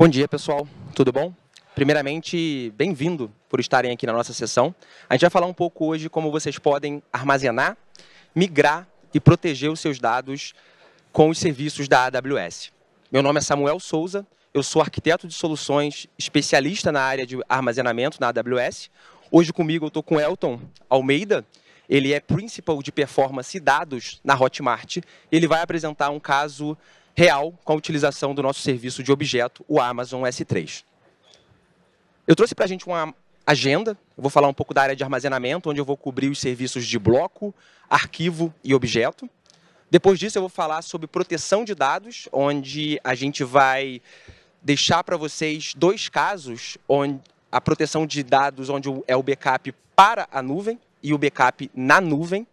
Bom dia, pessoal. Tudo bom? Primeiramente, bem-vindo por estarem aqui na nossa sessão. A gente vai falar um pouco hoje como vocês podem armazenar, migrar e proteger os seus dados com os serviços da AWS. Meu nome é Samuel Souza, eu sou arquiteto de soluções, especialista na área de armazenamento na AWS. Hoje comigo eu estou com Elton Almeida, ele é Principal de Performance e Dados na Hotmart. Ele vai apresentar um caso real com a utilização do nosso serviço de objeto, o Amazon S3. Eu trouxe para a gente uma agenda, eu vou falar um pouco da área de armazenamento, onde eu vou cobrir os serviços de bloco, arquivo e objeto. Depois disso, eu vou falar sobre proteção de dados, onde a gente vai deixar para vocês dois casos onde a proteção de dados, onde é o backup para a nuvem e o backup na nuvem.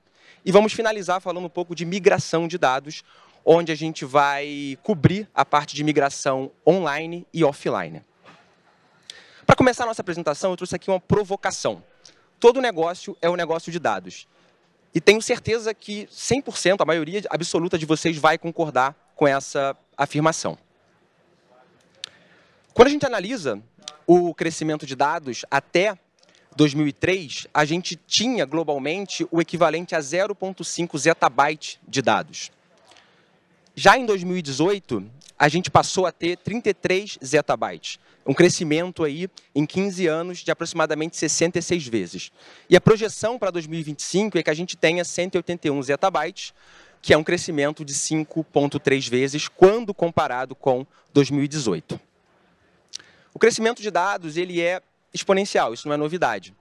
E vamos finalizar falando um pouco de migração de dados, onde a gente vai cobrir a parte de migração online e offline. Para começar a nossa apresentação, eu trouxe aqui uma provocação. Todo negócio é um negócio de dados. E tenho certeza que 100%, a maioria absoluta de vocês vai concordar com essa afirmação. Quando a gente analisa o crescimento de dados até 2003, a gente tinha globalmente o equivalente a 0,5 zettabyte de dados. Já em 2018, a gente passou a ter 33 zettabytes, um crescimento aí em 15 anos de aproximadamente 66 vezes. E a projeção para 2025 é que a gente tenha 181 zettabytes, que é um crescimento de 5.3 vezes quando comparado com 2018. O crescimento de dados ele é exponencial, isso não é novidade.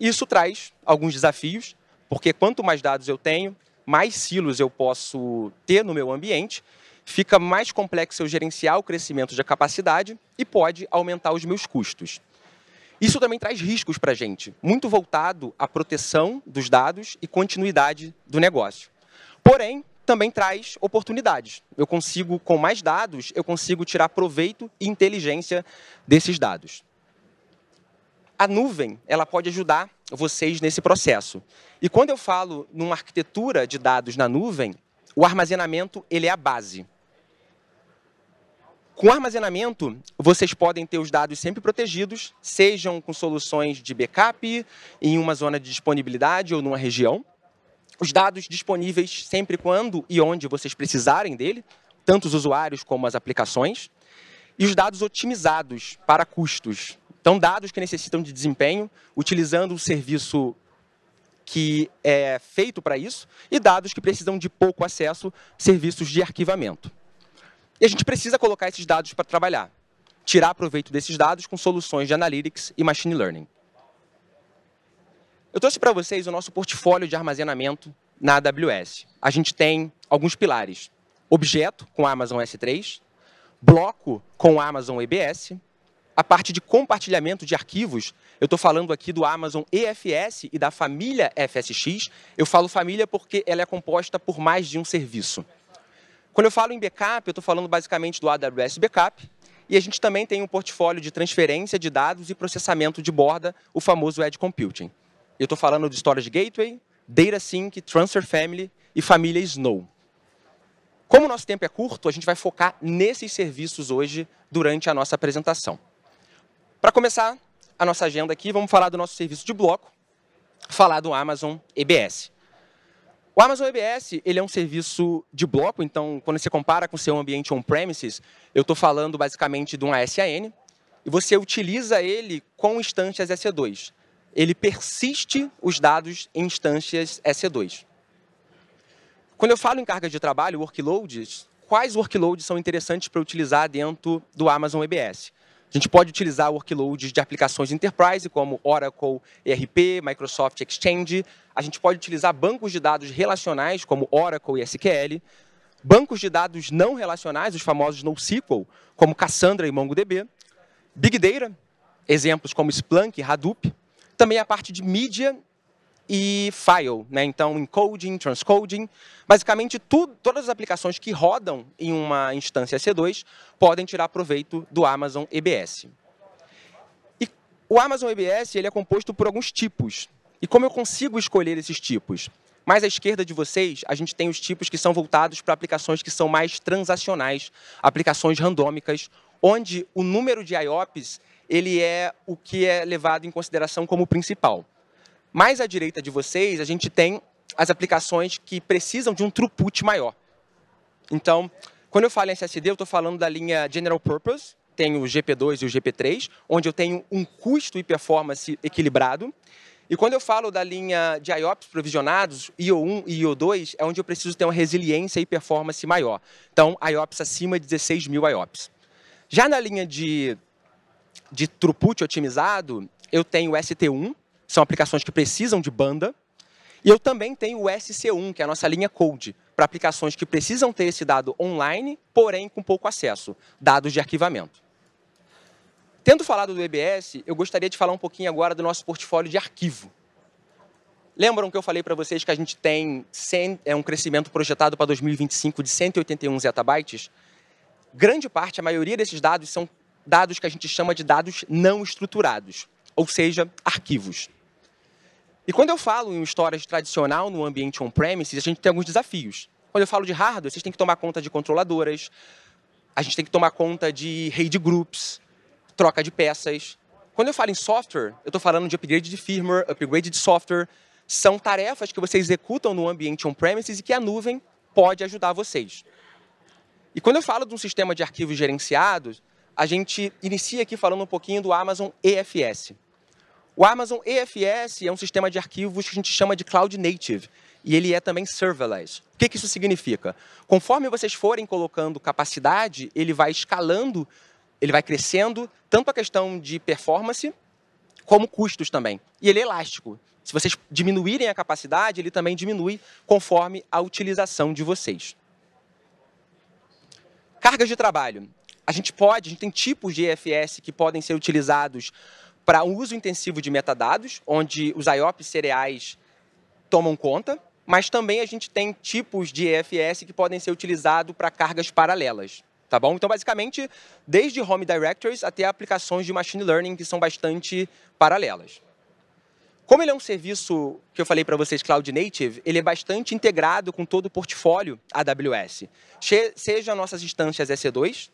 Isso traz alguns desafios, porque quanto mais dados eu tenho, mais silos eu posso ter no meu ambiente, fica mais complexo eu gerenciar o crescimento de capacidade e pode aumentar os meus custos. Isso também traz riscos para a gente, muito voltado à proteção dos dados e continuidade do negócio. Porém, também traz oportunidades. Eu consigo, com mais dados, eu consigo tirar proveito e inteligência desses dados. A nuvem, ela pode ajudar vocês nesse processo. E quando eu falo numa arquitetura de dados na nuvem, o armazenamento, ele é a base. Com armazenamento, vocês podem ter os dados sempre protegidos, sejam com soluções de backup em uma zona de disponibilidade ou numa região. Os dados disponíveis sempre quando e onde vocês precisarem dele, tanto os usuários como as aplicações. E os dados otimizados para custos. Então, dados que necessitam de desempenho, utilizando o serviço que é feito para isso, e dados que precisam de pouco acesso, serviços de arquivamento. E a gente precisa colocar esses dados para trabalhar, tirar proveito desses dados com soluções de analytics e machine learning. Eu trouxe para vocês o nosso portfólio de armazenamento na AWS. A gente tem alguns pilares: objeto com a Amazon S3, bloco com a Amazon EBS, a parte de compartilhamento de arquivos, eu estou falando aqui do Amazon EFS e da família FSX. Eu falo família porque ela é composta por mais de um serviço. Quando eu falo em backup, eu estou falando basicamente do AWS Backup. E a gente também tem um portfólio de transferência de dados e processamento de borda, o famoso Edge Computing. Eu estou falando de Storage Gateway, Data Sync, Transfer Family e família Snow. Como o nosso tempo é curto, a gente vai focar nesses serviços hoje durante a nossa apresentação. Para começar a nossa agenda aqui, vamos falar do nosso serviço de bloco, falar do Amazon EBS. O Amazon EBS ele é um serviço de bloco, então quando você compara com o seu ambiente on-premises, eu estou falando basicamente de um ASAN, e você utiliza ele com instâncias EC2. Ele persiste os dados em instâncias EC2. Quando eu falo em carga de trabalho, workloads, quais workloads são interessantes para utilizar dentro do Amazon EBS? A gente pode utilizar workloads de aplicações enterprise, como Oracle, ERP, Microsoft Exchange. A gente pode utilizar bancos de dados relacionais, como Oracle e SQL. Bancos de dados não relacionais, os famosos NoSQL, como Cassandra e MongoDB. Big Data, exemplos como Splunk e Hadoop. Também a parte de mídia e file, né? então encoding, transcoding. Basicamente, tudo, todas as aplicações que rodam em uma instância C2 podem tirar proveito do Amazon EBS. E o Amazon EBS ele é composto por alguns tipos. E como eu consigo escolher esses tipos? Mais à esquerda de vocês, a gente tem os tipos que são voltados para aplicações que são mais transacionais, aplicações randômicas, onde o número de IOPs ele é o que é levado em consideração como principal. Mais à direita de vocês, a gente tem as aplicações que precisam de um throughput maior. Então, quando eu falo em SSD, eu estou falando da linha General Purpose, tem o GP2 e o GP3, onde eu tenho um custo e performance equilibrado. E quando eu falo da linha de IOPS provisionados, IO1 e IO2, é onde eu preciso ter uma resiliência e performance maior. Então, IOPS acima de 16 mil IOPS. Já na linha de, de throughput otimizado, eu tenho o ST1, são aplicações que precisam de banda. E eu também tenho o SC1, que é a nossa linha Code, para aplicações que precisam ter esse dado online, porém com pouco acesso, dados de arquivamento. Tendo falado do EBS, eu gostaria de falar um pouquinho agora do nosso portfólio de arquivo. Lembram que eu falei para vocês que a gente tem 100, é um crescimento projetado para 2025 de 181 zettabytes? Grande parte, a maioria desses dados são dados que a gente chama de dados não estruturados, ou seja, arquivos. E quando eu falo em storage tradicional no ambiente on-premises, a gente tem alguns desafios. Quando eu falo de hardware, vocês têm que tomar conta de controladoras, a gente tem que tomar conta de RAID groups, troca de peças. Quando eu falo em software, eu estou falando de upgrade de firmware, upgrade de software. São tarefas que vocês executam no ambiente on-premises e que a nuvem pode ajudar vocês. E quando eu falo de um sistema de arquivos gerenciados, a gente inicia aqui falando um pouquinho do Amazon EFS. O Amazon EFS é um sistema de arquivos que a gente chama de cloud native e ele é também serverless. O que, que isso significa? Conforme vocês forem colocando capacidade, ele vai escalando, ele vai crescendo, tanto a questão de performance como custos também. E ele é elástico. Se vocês diminuírem a capacidade, ele também diminui conforme a utilização de vocês. Cargas de trabalho. A gente pode, a gente tem tipos de EFS que podem ser utilizados para um uso intensivo de metadados, onde os IOPs cereais tomam conta, mas também a gente tem tipos de EFS que podem ser utilizados para cargas paralelas. Tá bom? Então, basicamente, desde Home Directories até aplicações de Machine Learning que são bastante paralelas. Como ele é um serviço que eu falei para vocês cloud native, ele é bastante integrado com todo o portfólio AWS, seja nossas instâncias EC2,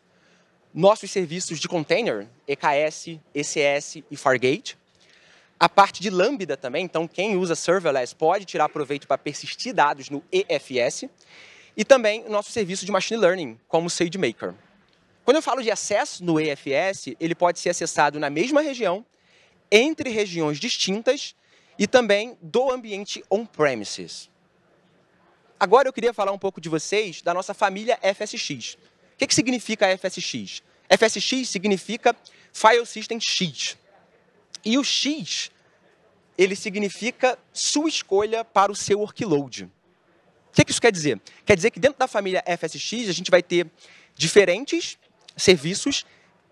nossos serviços de container, EKS, ECS e Fargate. A parte de Lambda também, então quem usa serverless pode tirar proveito para persistir dados no EFS. E também o nosso serviço de machine learning, como SageMaker. Quando eu falo de acesso no EFS, ele pode ser acessado na mesma região, entre regiões distintas e também do ambiente on-premises. Agora eu queria falar um pouco de vocês da nossa família FSX que, que significa FSX? FSX significa File System X. E o X, ele significa sua escolha para o seu workload. O que, que isso quer dizer? Quer dizer que dentro da família FSX, a gente vai ter diferentes serviços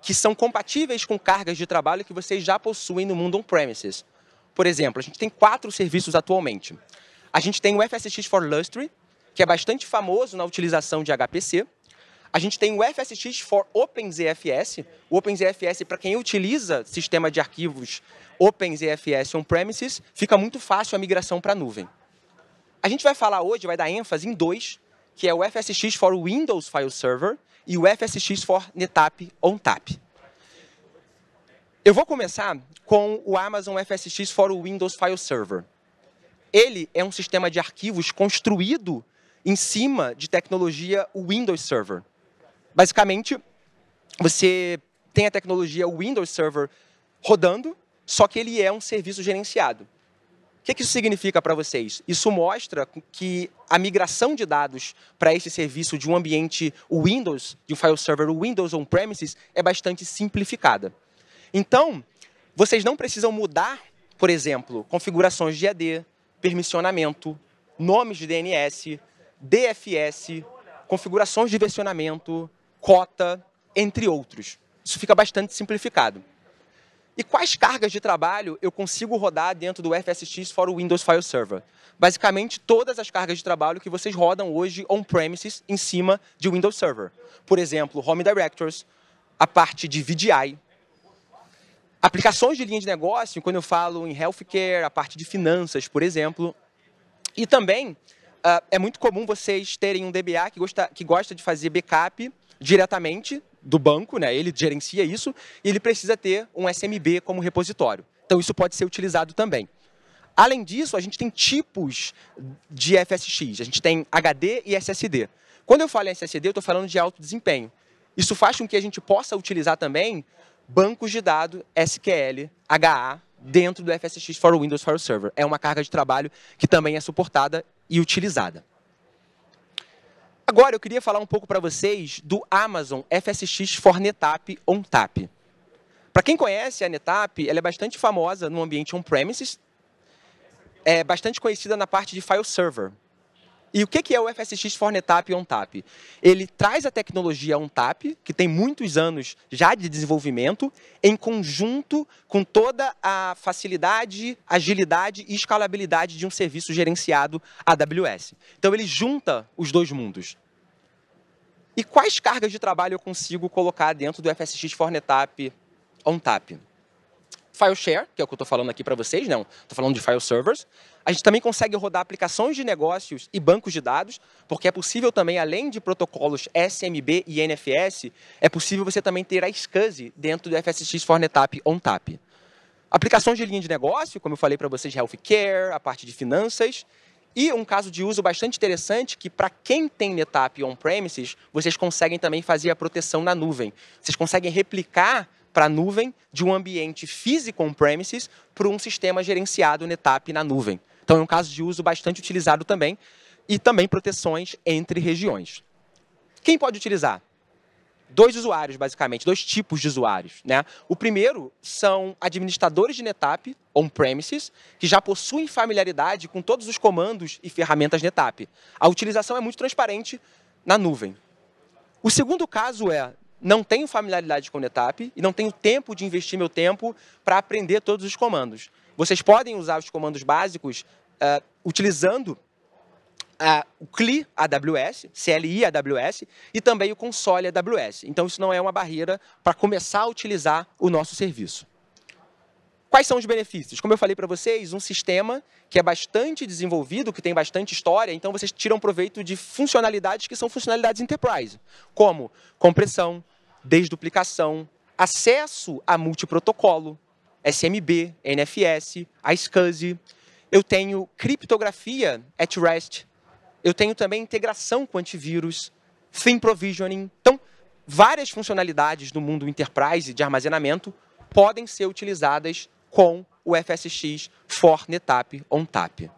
que são compatíveis com cargas de trabalho que vocês já possuem no mundo on-premises. Por exemplo, a gente tem quatro serviços atualmente. A gente tem o FSX for Lustre, que é bastante famoso na utilização de HPC. A gente tem o FSX for OpenZFS. O OpenZFS, para quem utiliza sistema de arquivos OpenZFS on-premises, fica muito fácil a migração para a nuvem. A gente vai falar hoje, vai dar ênfase em dois, que é o FSX for Windows File Server e o FSX for NetApp ONTAP. Eu vou começar com o Amazon FSX for Windows File Server. Ele é um sistema de arquivos construído em cima de tecnologia Windows Server. Basicamente, você tem a tecnologia Windows Server rodando, só que ele é um serviço gerenciado. O que, que isso significa para vocês? Isso mostra que a migração de dados para esse serviço de um ambiente Windows, de um file server Windows on-premises, é bastante simplificada. Então, vocês não precisam mudar, por exemplo, configurações de AD, permissionamento, nomes de DNS, DFS, configurações de versionamento, cota, entre outros. Isso fica bastante simplificado. E quais cargas de trabalho eu consigo rodar dentro do FSX fora o Windows File Server? Basicamente, todas as cargas de trabalho que vocês rodam hoje on-premises em cima de Windows Server. Por exemplo, Home Directors, a parte de VDI, aplicações de linha de negócio, quando eu falo em healthcare, a parte de finanças, por exemplo. E também uh, é muito comum vocês terem um DBA que gosta, que gosta de fazer backup diretamente do banco, né? ele gerencia isso, e ele precisa ter um SMB como repositório. Então, isso pode ser utilizado também. Além disso, a gente tem tipos de FSX. A gente tem HD e SSD. Quando eu falo em SSD, eu estou falando de alto desempenho. Isso faz com que a gente possa utilizar também bancos de dados SQL, HA, dentro do FSX for Windows for Server. É uma carga de trabalho que também é suportada e utilizada. Agora eu queria falar um pouco para vocês do Amazon FSX for NetApp OnTap. Para quem conhece a NetApp, ela é bastante famosa no ambiente on-premises, é bastante conhecida na parte de file server. E o que é o FSX for NetApp ONTAP? Ele traz a tecnologia ONTAP, que tem muitos anos já de desenvolvimento, em conjunto com toda a facilidade, agilidade e escalabilidade de um serviço gerenciado AWS. Então ele junta os dois mundos. E quais cargas de trabalho eu consigo colocar dentro do FSX Fornetap OnTap? FileShare, que é o que eu estou falando aqui para vocês, não, né? estou falando de file servers. A gente também consegue rodar aplicações de negócios e bancos de dados, porque é possível também, além de protocolos SMB e NFS, é possível você também ter a SCSI dentro do FSX Fornetap OnTap. Aplicações de linha de negócio, como eu falei para vocês, healthcare, a parte de finanças, e um caso de uso bastante interessante que para quem tem NetApp on-premises, vocês conseguem também fazer a proteção na nuvem. Vocês conseguem replicar para a nuvem de um ambiente físico on-premises para um sistema gerenciado NetApp na nuvem. Então é um caso de uso bastante utilizado também e também proteções entre regiões. Quem pode utilizar? dois usuários, basicamente, dois tipos de usuários. Né? O primeiro são administradores de NetApp on-premises, que já possuem familiaridade com todos os comandos e ferramentas NetApp. A utilização é muito transparente na nuvem. O segundo caso é não tenho familiaridade com NetApp e não tenho tempo de investir meu tempo para aprender todos os comandos. Vocês podem usar os comandos básicos uh, utilizando o CLI AWS, CLI AWS, e também o console AWS. Então, isso não é uma barreira para começar a utilizar o nosso serviço. Quais são os benefícios? Como eu falei para vocês, um sistema que é bastante desenvolvido, que tem bastante história, então vocês tiram proveito de funcionalidades que são funcionalidades enterprise, como compressão, desduplicação, acesso a multiprotocolo, SMB, NFS, iSCSI. Eu tenho criptografia at rest, eu tenho também integração com antivírus, thin provisioning. Então, várias funcionalidades do mundo enterprise de armazenamento podem ser utilizadas com o FSX for NetApp ONTAP.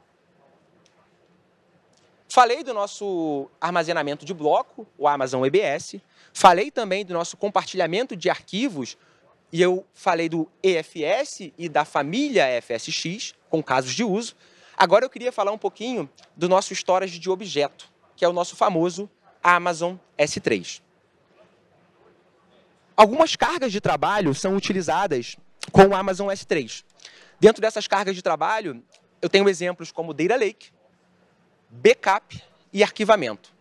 Falei do nosso armazenamento de bloco, o Amazon EBS. Falei também do nosso compartilhamento de arquivos, e eu falei do EFS e da família FSX, com casos de uso. Agora eu queria falar um pouquinho do nosso storage de objeto, que é o nosso famoso Amazon S3. Algumas cargas de trabalho são utilizadas com o Amazon S3. Dentro dessas cargas de trabalho, eu tenho exemplos como Data Lake, backup e arquivamento.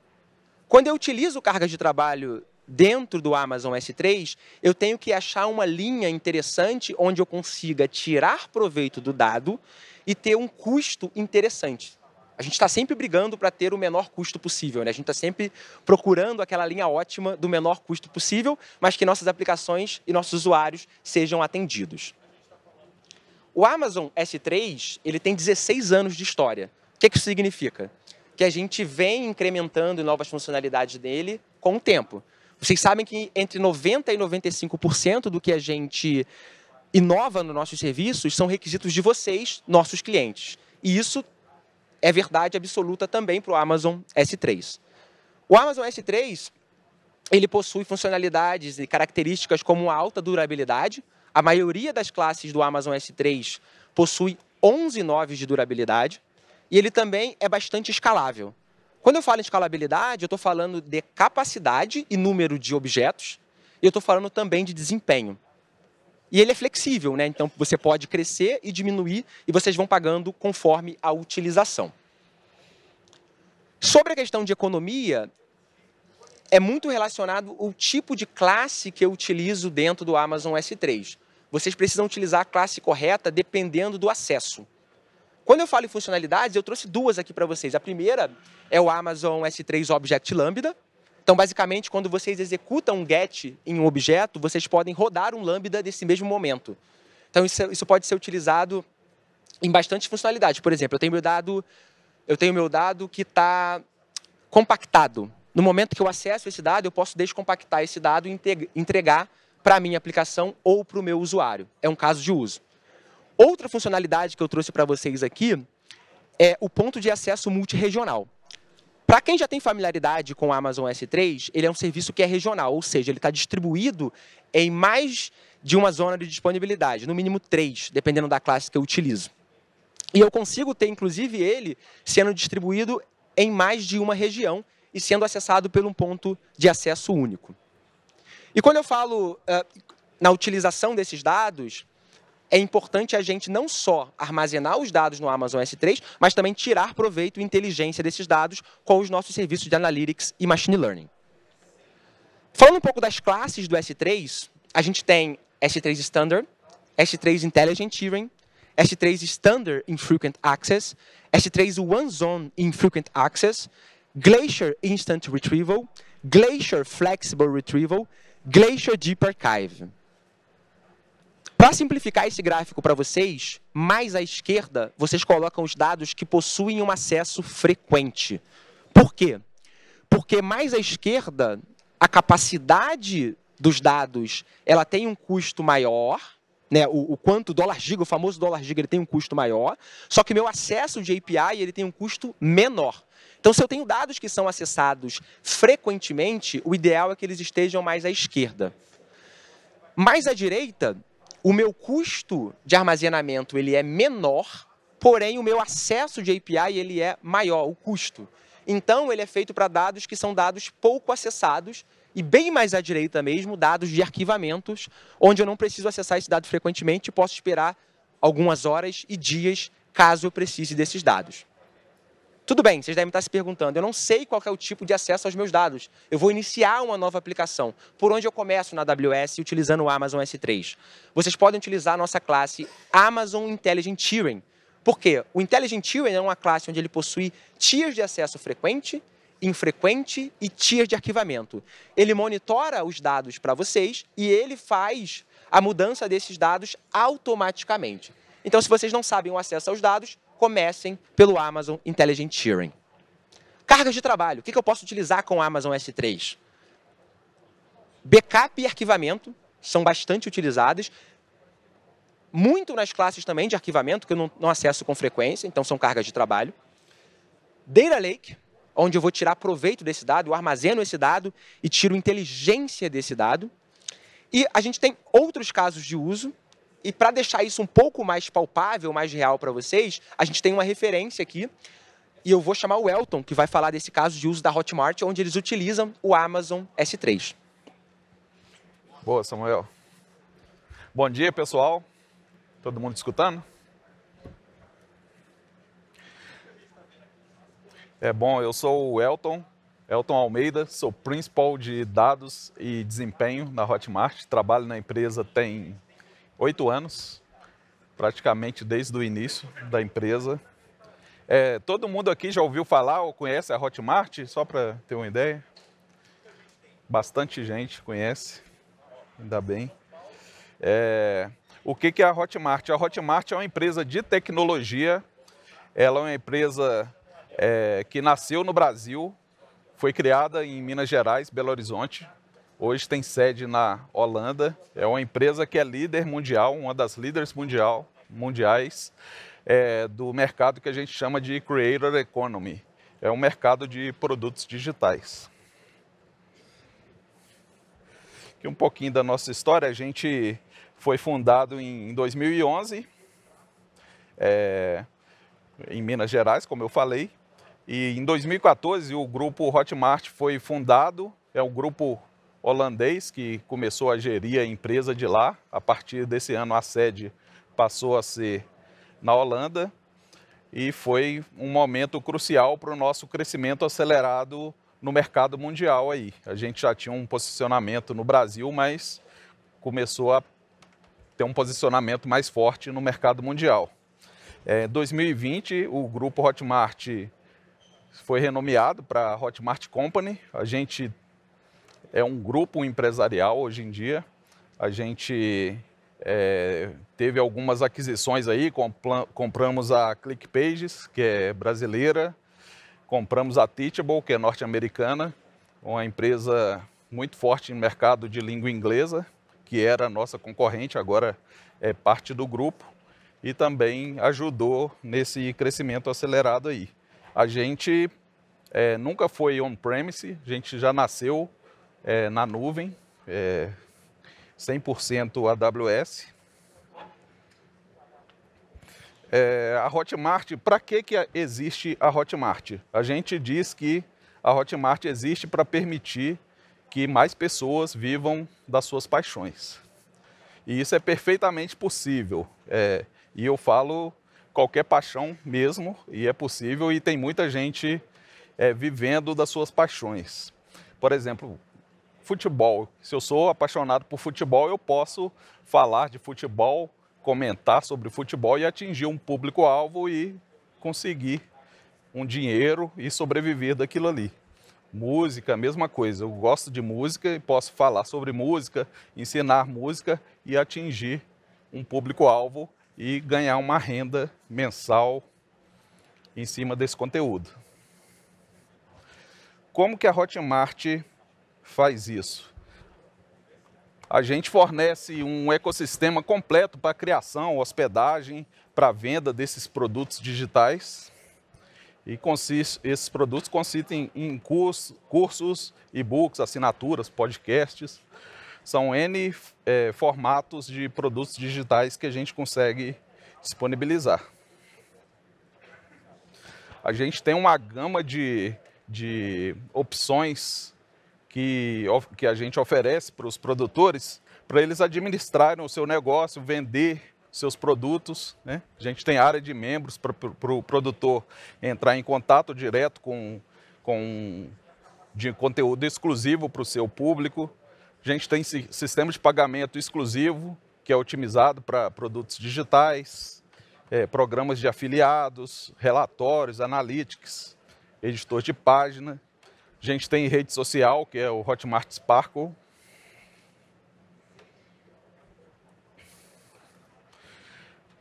Quando eu utilizo cargas de trabalho dentro do Amazon S3, eu tenho que achar uma linha interessante onde eu consiga tirar proveito do dado e ter um custo interessante. A gente está sempre brigando para ter o menor custo possível, né? A gente está sempre procurando aquela linha ótima do menor custo possível, mas que nossas aplicações e nossos usuários sejam atendidos. O Amazon S3 ele tem 16 anos de história. O que, que isso significa? Que a gente vem incrementando novas funcionalidades dele com o tempo. Vocês sabem que entre 90% e 95% do que a gente inova nos nossos serviços são requisitos de vocês, nossos clientes. E isso é verdade absoluta também para o Amazon S3. O Amazon S3 ele possui funcionalidades e características como alta durabilidade. A maioria das classes do Amazon S3 possui 11 noves de durabilidade e ele também é bastante escalável. Quando eu falo em escalabilidade, eu estou falando de capacidade e número de objetos e eu estou falando também de desempenho. E ele é flexível, né? Então você pode crescer e diminuir e vocês vão pagando conforme a utilização. Sobre a questão de economia, é muito relacionado o tipo de classe que eu utilizo dentro do Amazon S3. Vocês precisam utilizar a classe correta dependendo do acesso. Quando eu falo em funcionalidades, eu trouxe duas aqui para vocês. A primeira é o Amazon S3 Object Lambda, então, basicamente, quando vocês executam um get em um objeto, vocês podem rodar um lambda nesse mesmo momento. Então, isso, é, isso pode ser utilizado em bastante funcionalidade. Por exemplo, eu tenho meu dado, eu tenho meu dado que está compactado. No momento que eu acesso esse dado, eu posso descompactar esse dado e entregar para a minha aplicação ou para o meu usuário. É um caso de uso. Outra funcionalidade que eu trouxe para vocês aqui é o ponto de acesso multiregional. Para quem já tem familiaridade com o Amazon S3, ele é um serviço que é regional, ou seja, ele está distribuído em mais de uma zona de disponibilidade, no mínimo três, dependendo da classe que eu utilizo. E eu consigo ter, inclusive, ele sendo distribuído em mais de uma região e sendo acessado por um ponto de acesso único. E quando eu falo uh, na utilização desses dados, é importante a gente não só armazenar os dados no Amazon S3, mas também tirar proveito e inteligência desses dados com os nossos serviços de analytics e machine learning. Falando um pouco das classes do S3, a gente tem S3 Standard, S3 Intelligent Tiering, S3 Standard Infrequent Access, S3 One Zone Infrequent Access, Glacier Instant Retrieval, Glacier Flexible Retrieval, Glacier Deep Archive. Para simplificar esse gráfico para vocês, mais à esquerda, vocês colocam os dados que possuem um acesso frequente. Por quê? Porque mais à esquerda, a capacidade dos dados, ela tem um custo maior, né, o, o, quanto dólar giga, o famoso dólar giga, ele tem um custo maior, só que meu acesso de API ele tem um custo menor. Então, se eu tenho dados que são acessados frequentemente, o ideal é que eles estejam mais à esquerda. Mais à direita, o meu custo de armazenamento ele é menor, porém o meu acesso de API ele é maior, o custo. Então ele é feito para dados que são dados pouco acessados e bem mais à direita mesmo, dados de arquivamentos, onde eu não preciso acessar esse dado frequentemente e posso esperar algumas horas e dias caso eu precise desses dados. Tudo bem, vocês devem estar se perguntando, eu não sei qual é o tipo de acesso aos meus dados. Eu vou iniciar uma nova aplicação. Por onde eu começo na AWS utilizando o Amazon S3? Vocês podem utilizar a nossa classe Amazon Intelligent Tiering. Por quê? O Intelligent Tiering é uma classe onde ele possui tiers de acesso frequente, infrequente e tiers de arquivamento. Ele monitora os dados para vocês e ele faz a mudança desses dados automaticamente. Então, se vocês não sabem o acesso aos dados, comecem pelo Amazon Intelligent Tiering. Cargas de trabalho. O que, eu posso utilizar com o Amazon S3? Backup e arquivamento são bastante utilizadas. Muito nas classes também de arquivamento, que eu não, não acesso com frequência, então são cargas de trabalho. Data Lake, onde eu vou tirar proveito desse dado, eu armazeno esse dado e tiro inteligência desse dado. E a gente tem outros casos de uso, e para deixar isso um pouco mais palpável, mais real para vocês, a gente tem uma referência aqui. E eu vou chamar o Elton, que vai falar desse caso de uso da Hotmart, onde eles utilizam o Amazon S3. Boa, Samuel. Bom dia, pessoal. Todo mundo escutando? É bom, eu sou o Elton, Elton Almeida, sou principal de dados e desempenho na Hotmart. Trabalho na empresa tem oito anos, praticamente desde o início da empresa. É, todo mundo aqui já ouviu falar ou conhece a Hotmart, só para ter uma ideia? Bastante gente conhece, ainda bem. É, o que, que é a Hotmart? A Hotmart é uma empresa de tecnologia, ela é uma empresa é, que nasceu no Brasil, foi criada em Minas Gerais, Belo Horizonte, Hoje tem sede na Holanda. É uma empresa que é líder mundial, uma das líderes mundial, mundiais é, do mercado que a gente chama de Creator Economy. É um mercado de produtos digitais. Aqui um pouquinho da nossa história. A gente foi fundado em 2011, é, em Minas Gerais, como eu falei. E em 2014 o grupo Hotmart foi fundado. É um grupo holandês que começou a gerir a empresa de lá. A partir desse ano, a sede passou a ser na Holanda e foi um momento crucial para o nosso crescimento acelerado no mercado mundial aí. A gente já tinha um posicionamento no Brasil, mas começou a ter um posicionamento mais forte no mercado mundial. É, em é, 2020, o grupo Hotmart foi renomeado para Hotmart Company. A gente é um grupo empresarial hoje em dia. A gente é, teve algumas aquisições aí, compramos a ClickPages, que é brasileira, compramos a Teachable, que é norte-americana, uma empresa muito forte no mercado de língua inglesa, que era nossa concorrente, agora é parte do grupo e também ajudou nesse crescimento acelerado aí. A gente é, nunca foi on-premise, a gente já nasceu é, na nuvem, é, 100% AWS. É, a Hotmart, para que, que existe a Hotmart? A gente diz que a Hotmart existe para permitir que mais pessoas vivam das suas paixões. E isso é perfeitamente possível. É, e eu falo qualquer paixão mesmo, e é possível, e tem muita gente é, vivendo das suas paixões. Por exemplo, futebol. Se eu sou apaixonado por futebol, eu posso falar de futebol, comentar sobre futebol e atingir um público-alvo e conseguir um dinheiro e sobreviver daquilo ali. Música, mesma coisa. Eu gosto de música e posso falar sobre música, ensinar música e atingir um público-alvo e ganhar uma renda mensal em cima desse conteúdo. Como que a Hotmart faz isso. A gente fornece um ecossistema completo para criação, hospedagem, para venda desses produtos digitais. E esses produtos consistem em curso, cursos, e-books, assinaturas, podcasts. São N é, formatos de produtos digitais que a gente consegue disponibilizar. A gente tem uma gama de, de opções que, que a gente oferece para os produtores, para eles administrarem o seu negócio, vender seus produtos. Né? A gente tem área de membros para o produtor entrar em contato direto com, com de conteúdo exclusivo para o seu público. A gente tem sistema de pagamento exclusivo, que é otimizado para produtos digitais, é, programas de afiliados, relatórios, analytics, editor de página. A gente tem rede social, que é o Hotmart Sparkle.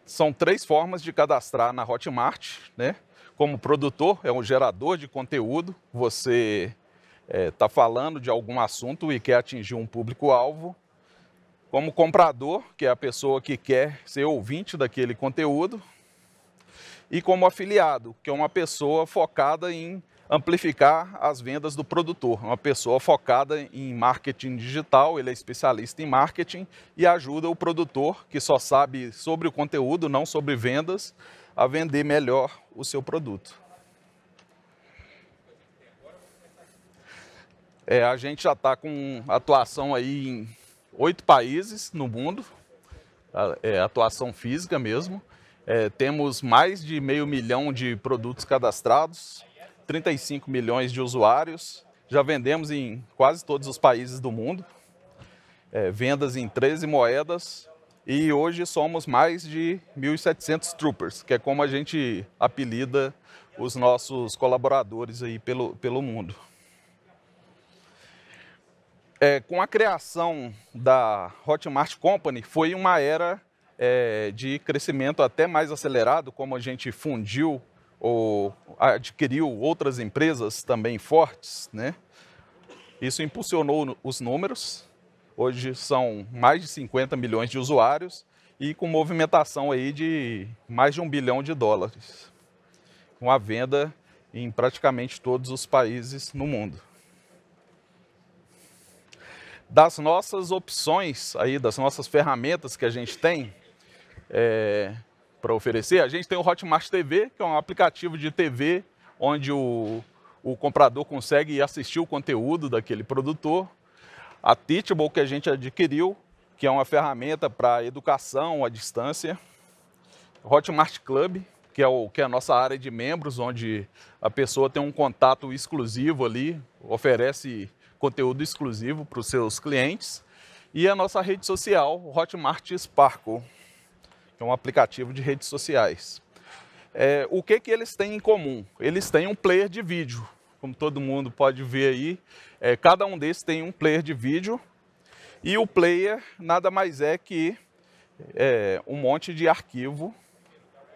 São três formas de cadastrar na Hotmart, né? Como produtor, é um gerador de conteúdo. Você está é, tá falando de algum assunto e quer atingir um público-alvo. Como comprador, que é a pessoa que quer ser ouvinte daquele conteúdo. E como afiliado, que é uma pessoa focada em amplificar as vendas do produtor. Uma pessoa focada em marketing digital, ele é especialista em marketing e ajuda o produtor, que só sabe sobre o conteúdo, não sobre vendas, a vender melhor o seu produto. É, a gente já está com atuação aí em oito países no mundo, é, atuação física mesmo. É, temos mais de meio milhão de produtos cadastrados, 35 milhões de usuários, já vendemos em quase todos os países do mundo, é, vendas em 13 moedas e hoje somos mais de 1.700 troopers, que é como a gente apelida os nossos colaboradores aí pelo, pelo mundo. É, com a criação da Hotmart Company, foi uma era é, de crescimento até mais acelerado, como a gente fundiu ou adquiriu outras empresas também fortes, né? Isso impulsionou os números. Hoje são mais de 50 milhões de usuários e com movimentação aí de mais de um bilhão de dólares, com a venda em praticamente todos os países no mundo. Das nossas opções aí, das nossas ferramentas que a gente tem, é, para oferecer, a gente tem o Hotmart TV, que é um aplicativo de TV onde o, o comprador consegue assistir o conteúdo daquele produtor. A Teachable, que a gente adquiriu, que é uma ferramenta para educação à distância. Hotmart Club, que é, o, que é a nossa área de membros, onde a pessoa tem um contato exclusivo ali, oferece conteúdo exclusivo para os seus clientes. E a nossa rede social, Hotmart Sparkle que é um aplicativo de redes sociais. É, o que, que eles têm em comum? Eles têm um player de vídeo, como todo mundo pode ver aí. É, cada um desses tem um player de vídeo e o player nada mais é que é, um monte de arquivo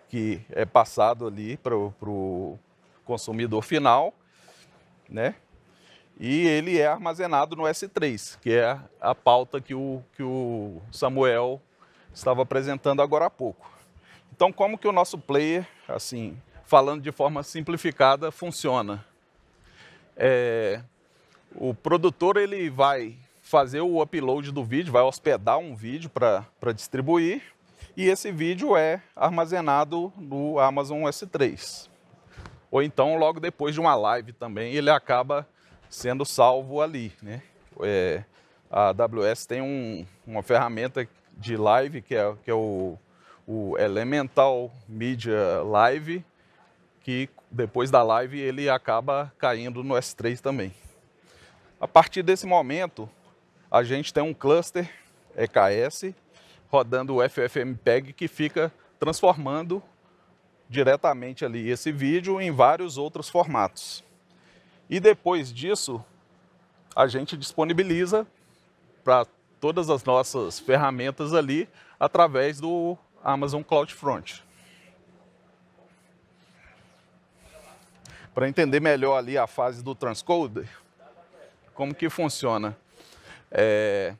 que é passado ali para o consumidor final, né? E ele é armazenado no S3, que é a pauta que o, que o Samuel estava apresentando agora há pouco. Então, como que o nosso player, assim, falando de forma simplificada, funciona? É, o produtor ele vai fazer o upload do vídeo, vai hospedar um vídeo para distribuir e esse vídeo é armazenado no Amazon S3. Ou então, logo depois de uma live também, ele acaba sendo salvo ali. Né? É, a AWS tem um, uma ferramenta de live, que é, que é o, o Elemental Media Live, que depois da live ele acaba caindo no S3 também. A partir desse momento, a gente tem um cluster EKS rodando o FFmpeg que fica transformando diretamente ali esse vídeo em vários outros formatos. E depois disso, a gente disponibiliza para todas as nossas ferramentas ali através do Amazon CloudFront Para entender melhor ali a fase do transcoder, como que funciona? É,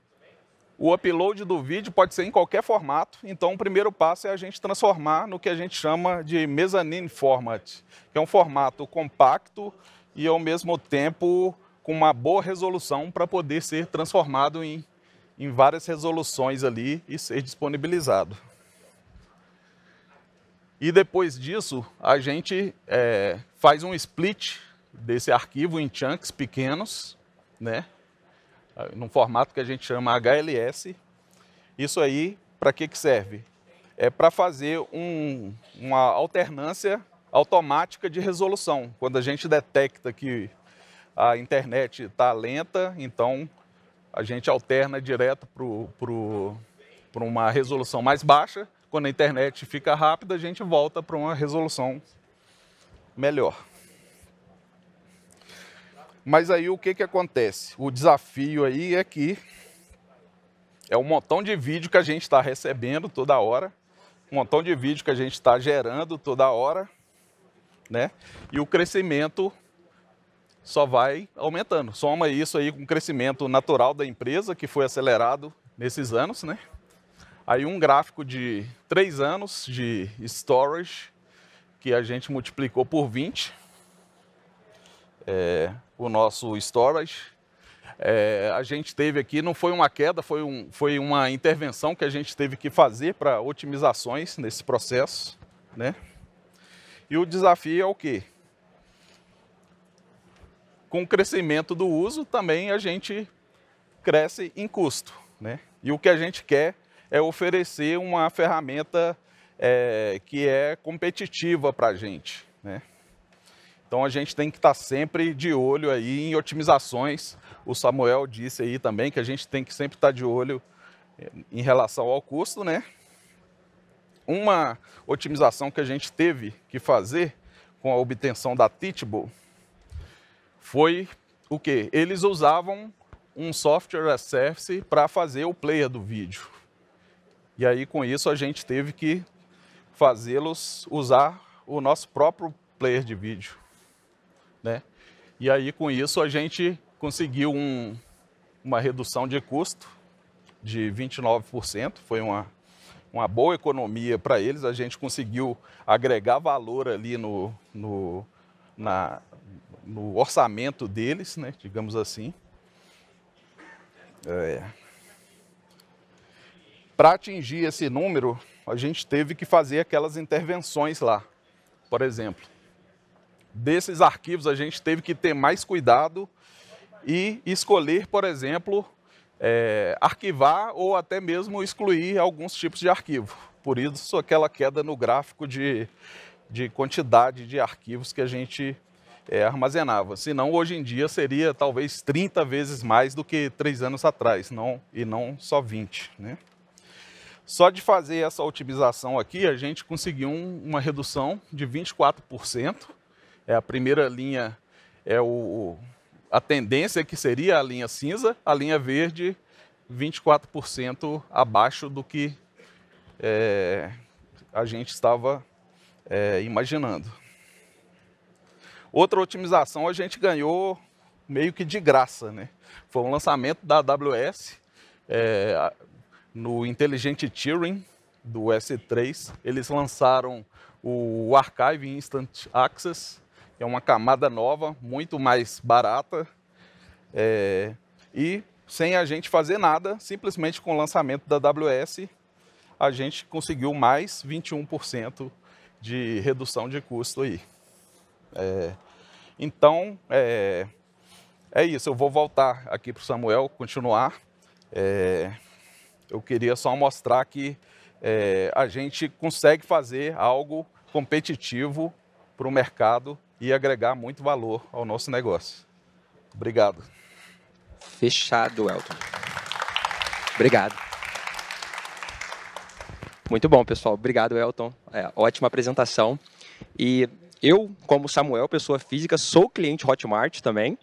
o upload do vídeo pode ser em qualquer formato, então o primeiro passo é a gente transformar no que a gente chama de mezzanine format, que é um formato compacto e ao mesmo tempo com uma boa resolução para poder ser transformado em em várias resoluções ali e ser disponibilizado. E depois disso, a gente é, faz um split desse arquivo em chunks pequenos, né? num formato que a gente chama HLS. Isso aí, para que, que serve? É para fazer um, uma alternância automática de resolução. Quando a gente detecta que a internet está lenta, então a gente alterna direto para uma resolução mais baixa. Quando a internet fica rápida, a gente volta para uma resolução melhor. Mas aí o que, que acontece? O desafio aí é que é um montão de vídeo que a gente está recebendo toda hora, um montão de vídeo que a gente está gerando toda hora, né? E o crescimento só vai aumentando. Soma isso aí com o crescimento natural da empresa, que foi acelerado nesses anos, né? Aí um gráfico de três anos de storage, que a gente multiplicou por 20, é, o nosso storage. É, a gente teve aqui, não foi uma queda, foi, um, foi uma intervenção que a gente teve que fazer para otimizações nesse processo, né? E o desafio é o quê? com o crescimento do uso, também a gente cresce em custo. Né? E o que a gente quer é oferecer uma ferramenta é, que é competitiva para a gente. Né? Então a gente tem que estar tá sempre de olho aí em otimizações. O Samuel disse aí também que a gente tem que sempre estar tá de olho é, em relação ao custo, né? Uma otimização que a gente teve que fazer com a obtenção da Titbull foi o que? Eles usavam um software as service para fazer o player do vídeo. E aí, com isso, a gente teve que fazê-los usar o nosso próprio player de vídeo. Né? E aí, com isso, a gente conseguiu um, uma redução de custo de 29%. Foi uma, uma boa economia para eles. A gente conseguiu agregar valor ali no, no, na, no orçamento deles, né, digamos assim. É. Para atingir esse número, a gente teve que fazer aquelas intervenções lá. Por exemplo, desses arquivos a gente teve que ter mais cuidado e escolher, por exemplo, é, arquivar ou até mesmo excluir alguns tipos de arquivo. Por isso, aquela queda no gráfico de de quantidade de arquivos que a gente é, armazenava. Senão, hoje em dia, seria talvez 30 vezes mais do que três anos atrás, não, e não só 20. Né? Só de fazer essa otimização aqui, a gente conseguiu um, uma redução de 24%. É, a primeira linha é o, a tendência que seria a linha cinza, a linha verde 24% abaixo do que é, a gente estava é, imaginando. Outra otimização a gente ganhou meio que de graça, né? Foi um lançamento da AWS é, no inteligente Turing do S3. Eles lançaram o Archive Instant Access, que é uma camada nova, muito mais barata. É, e sem a gente fazer nada, simplesmente com o lançamento da AWS, a gente conseguiu mais 21% de redução de custo aí. É, então, é, é isso. Eu vou voltar aqui para o Samuel continuar. É, eu queria só mostrar que é, a gente consegue fazer algo competitivo para o mercado e agregar muito valor ao nosso negócio. Obrigado. Fechado, Elton. Obrigado. Muito bom, pessoal. Obrigado, Elton. É, ótima apresentação. E eu, como Samuel, pessoa física, sou cliente Hotmart também.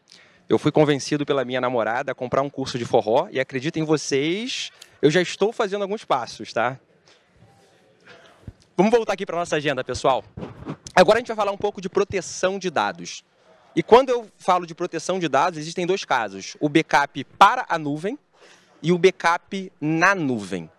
Eu fui convencido pela minha namorada a comprar um curso de forró e acredito em vocês, eu já estou fazendo alguns passos, tá? Vamos voltar aqui para nossa agenda, pessoal. Agora a gente vai falar um pouco de proteção de dados. E quando eu falo de proteção de dados, existem dois casos: o backup para a nuvem e o backup na nuvem.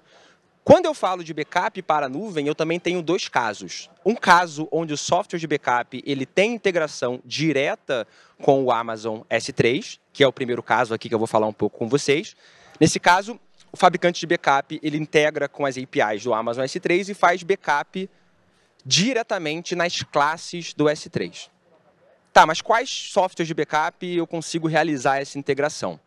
Quando eu falo de backup para a nuvem, eu também tenho dois casos. Um caso onde o software de backup ele tem integração direta com o Amazon S3, que é o primeiro caso aqui que eu vou falar um pouco com vocês. Nesse caso, o fabricante de backup ele integra com as APIs do Amazon S3 e faz backup diretamente nas classes do S3. Tá, mas quais softwares de backup eu consigo realizar essa integração?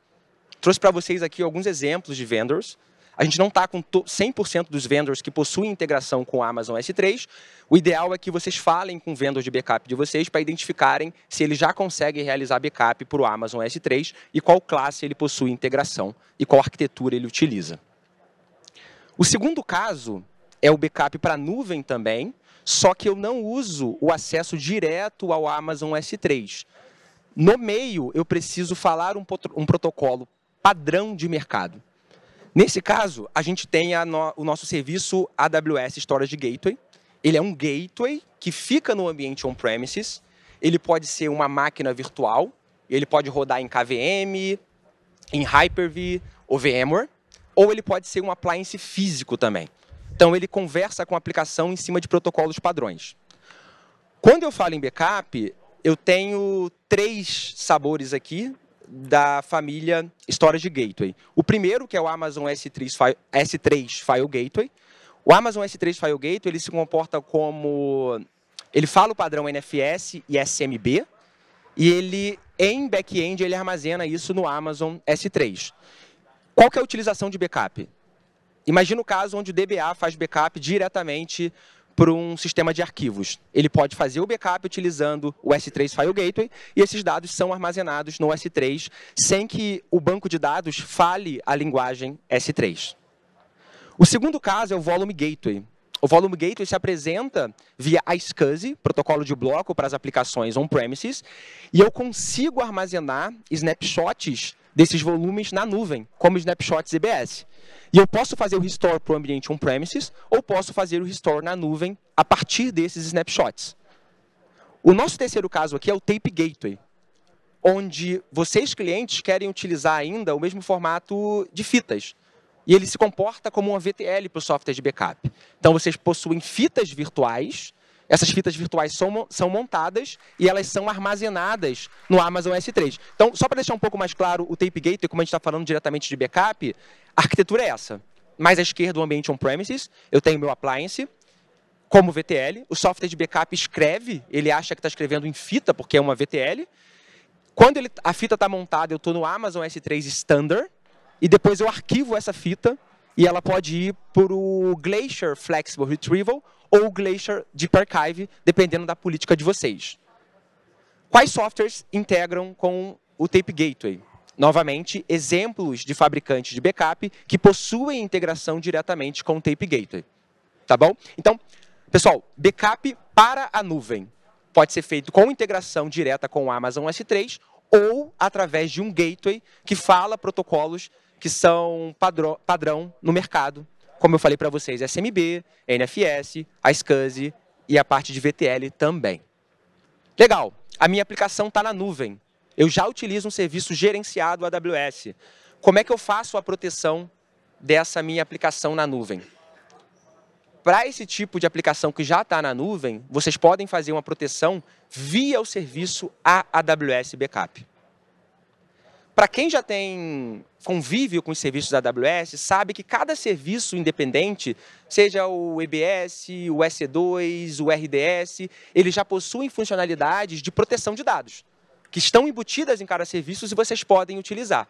Trouxe para vocês aqui alguns exemplos de vendors a gente não está com 100% dos vendors que possuem integração com o Amazon S3. O ideal é que vocês falem com o vendor de backup de vocês para identificarem se ele já consegue realizar backup para o Amazon S3 e qual classe ele possui integração e qual arquitetura ele utiliza. O segundo caso é o backup para nuvem também, só que eu não uso o acesso direto ao Amazon S3. No meio, eu preciso falar um, um protocolo padrão de mercado. Nesse caso, a gente tem a no, o nosso serviço AWS Storage Gateway. Ele é um gateway que fica no ambiente on-premises. Ele pode ser uma máquina virtual, ele pode rodar em KVM, em Hyper-V ou VMware, ou ele pode ser um appliance físico também. Então, ele conversa com a aplicação em cima de protocolos padrões. Quando eu falo em backup, eu tenho três sabores aqui da família Storage Gateway. O primeiro, que é o Amazon S3, S3 File Gateway. O Amazon S3 File Gateway ele se comporta como. Ele fala o padrão NFS e SMB, e ele, em back-end, ele armazena isso no Amazon S3. Qual que é a utilização de backup? Imagina o caso onde o DBA faz backup diretamente para um sistema de arquivos. Ele pode fazer o backup utilizando o S3 File Gateway e esses dados são armazenados no S3 sem que o banco de dados fale a linguagem S3. O segundo caso é o Volume Gateway. O Volume Gateway se apresenta via iSCSI, protocolo de bloco para as aplicações on-premises, e eu consigo armazenar snapshots desses volumes na nuvem, como snapshots EBS. E eu posso fazer o restore para o ambiente on-premises ou posso fazer o restore na nuvem a partir desses snapshots. O nosso terceiro caso aqui é o Tape Gateway, onde vocês, clientes, querem utilizar ainda o mesmo formato de fitas. E ele se comporta como uma VTL para o software de backup. Então, vocês possuem fitas virtuais essas fitas virtuais são, são montadas e elas são armazenadas no Amazon S3. Então, só para deixar um pouco mais claro o Tape Gateway, como a gente está falando diretamente de backup, a arquitetura é essa. Mais à esquerda, o ambiente on-premises, eu tenho meu appliance, como VTL, o software de backup escreve, ele acha que está escrevendo em fita, porque é uma VTL. Quando ele, a fita está montada, eu estou no Amazon S3 Standard, e depois eu arquivo essa fita e ela pode ir para o Glacier Flexible Retrieval ou Glacier Deep Archive, dependendo da política de vocês. Quais softwares integram com o Tape Gateway? Novamente, exemplos de fabricantes de backup que possuem integração diretamente com o Tape Gateway. Tá bom? Então, pessoal, backup para a nuvem pode ser feito com integração direta com o Amazon S3 ou através de um gateway que fala protocolos que são padrão, padrão no mercado, como eu falei para vocês, SMB, NFS, a SCSI e a parte de VTL também. Legal, a minha aplicação está na nuvem. Eu já utilizo um serviço gerenciado AWS. Como é que eu faço a proteção dessa minha aplicação na nuvem? Para esse tipo de aplicação que já está na nuvem, vocês podem fazer uma proteção via o serviço AWS Backup. Para quem já tem convívio com os serviços da AWS, sabe que cada serviço independente, seja o EBS, o EC2, o RDS, eles já possuem funcionalidades de proteção de dados, que estão embutidas em cada serviço e vocês podem utilizar.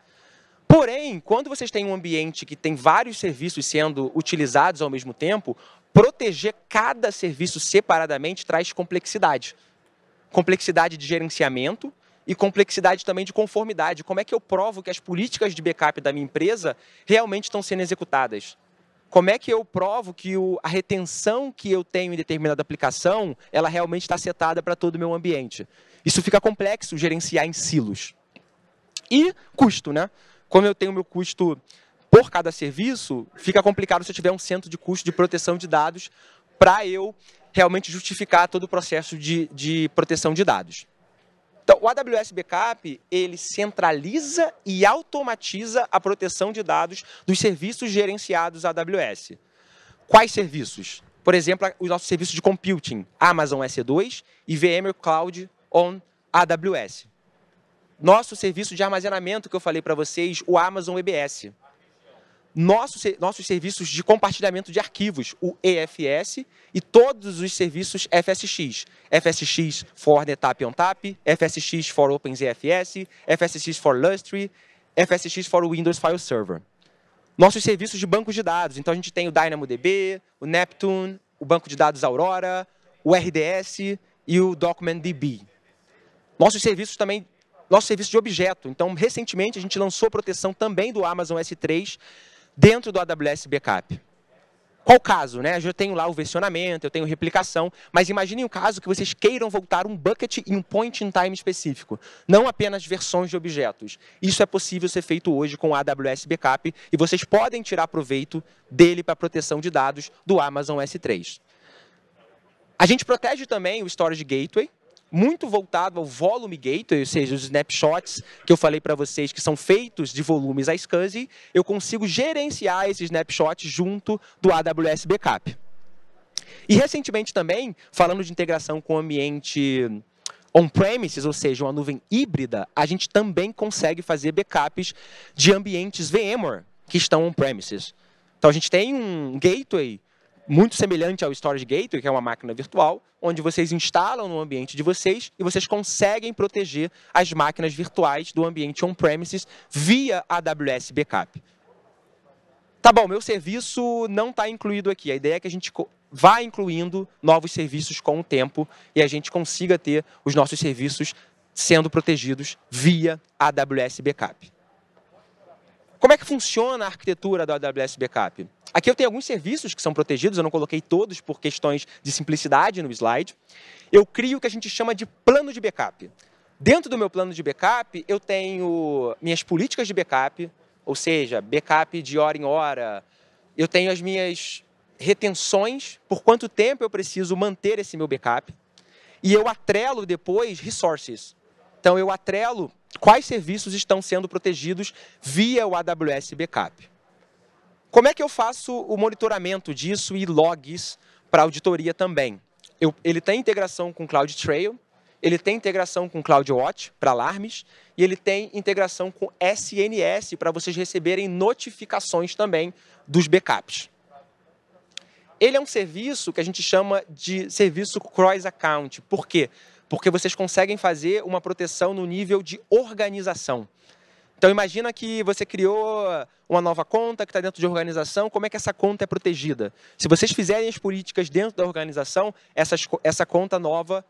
Porém, quando vocês têm um ambiente que tem vários serviços sendo utilizados ao mesmo tempo, proteger cada serviço separadamente traz complexidade. Complexidade de gerenciamento, e complexidade também de conformidade. Como é que eu provo que as políticas de backup da minha empresa realmente estão sendo executadas? Como é que eu provo que o, a retenção que eu tenho em determinada aplicação, ela realmente está setada para todo o meu ambiente? Isso fica complexo gerenciar em silos. E custo, né? Como eu tenho meu custo por cada serviço, fica complicado se eu tiver um centro de custo de proteção de dados para eu realmente justificar todo o processo de, de proteção de dados. Então, o AWS Backup, ele centraliza e automatiza a proteção de dados dos serviços gerenciados AWS. Quais serviços? Por exemplo, os nossos serviços de computing, Amazon S2 e VMware Cloud on AWS. Nosso serviço de armazenamento que eu falei para vocês, o Amazon EBS nossos, nossos serviços de compartilhamento de arquivos, o EFS, e todos os serviços FSX. FSX for NetApp ONTAP, FSX for OpenZFS, FSX for Lustre, FSX for Windows File Server. Nossos serviços de banco de dados, então a gente tem o DynamoDB, o Neptune, o banco de dados Aurora, o RDS e o DocumentDB. Nossos serviços também nosso serviço de objeto. Então, recentemente, a gente lançou proteção também do Amazon S3 dentro do AWS Backup. Qual caso, né? Eu já tenho lá o versionamento, eu tenho replicação, mas imaginem um caso que vocês queiram voltar um bucket em um point in time específico, não apenas versões de objetos. Isso é possível ser feito hoje com o AWS Backup e vocês podem tirar proveito dele para proteção de dados do Amazon S3. A gente protege também o Storage Gateway, muito voltado ao volume gateway, ou seja, os snapshots que eu falei para vocês que são feitos de volumes a SCSI, eu consigo gerenciar esses snapshots junto do AWS Backup. E recentemente também, falando de integração com o ambiente on-premises, ou seja, uma nuvem híbrida, a gente também consegue fazer backups de ambientes VMware que estão on-premises. Então a gente tem um gateway muito semelhante ao Storage Gateway, que é uma máquina virtual, onde vocês instalam no ambiente de vocês e vocês conseguem proteger as máquinas virtuais do ambiente on-premises via AWS Backup. Tá bom, meu serviço não está incluído aqui. A ideia é que a gente vá incluindo novos serviços com o tempo e a gente consiga ter os nossos serviços sendo protegidos via AWS Backup. Como é que funciona a arquitetura da AWS Backup? Aqui eu tenho alguns serviços que são protegidos, eu não coloquei todos por questões de simplicidade no slide. Eu crio o que a gente chama de plano de backup. Dentro do meu plano de backup, eu tenho minhas políticas de backup, ou seja, backup de hora em hora. Eu tenho as minhas retenções, por quanto tempo eu preciso manter esse meu backup. E eu atrelo depois resources, então eu atrelo quais serviços estão sendo protegidos via o AWS Backup. Como é que eu faço o monitoramento disso e logs para auditoria também? Eu, ele tem integração com CloudTrail, ele tem integração com CloudWatch para alarmes e ele tem integração com SNS para vocês receberem notificações também dos backups. Ele é um serviço que a gente chama de serviço cross account. Por quê? porque vocês conseguem fazer uma proteção no nível de organização. Então imagina que você criou uma nova conta que está dentro de organização, como é que essa conta é protegida? Se vocês fizerem as políticas dentro da organização, essa conta nova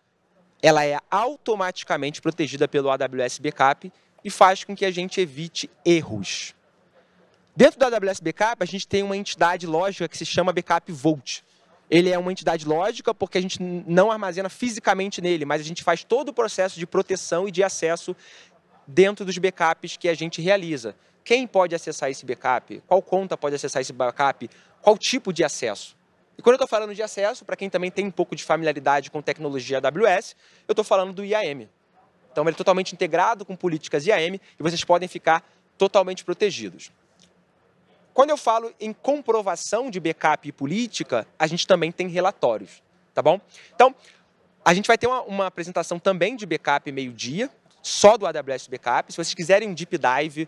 ela é automaticamente protegida pelo AWS Backup e faz com que a gente evite erros. Dentro do AWS Backup, a gente tem uma entidade lógica que se chama Backup Vault ele é uma entidade lógica porque a gente não armazena fisicamente nele, mas a gente faz todo o processo de proteção e de acesso dentro dos backups que a gente realiza. Quem pode acessar esse backup? Qual conta pode acessar esse backup? Qual tipo de acesso? E quando eu estou falando de acesso, para quem também tem um pouco de familiaridade com tecnologia AWS, eu estou falando do IAM. Então, ele é totalmente integrado com políticas IAM e vocês podem ficar totalmente protegidos. Quando eu falo em comprovação de backup e política, a gente também tem relatórios, tá bom? Então, a gente vai ter uma, uma apresentação também de backup meio-dia, só do AWS Backup. Se vocês quiserem um deep dive,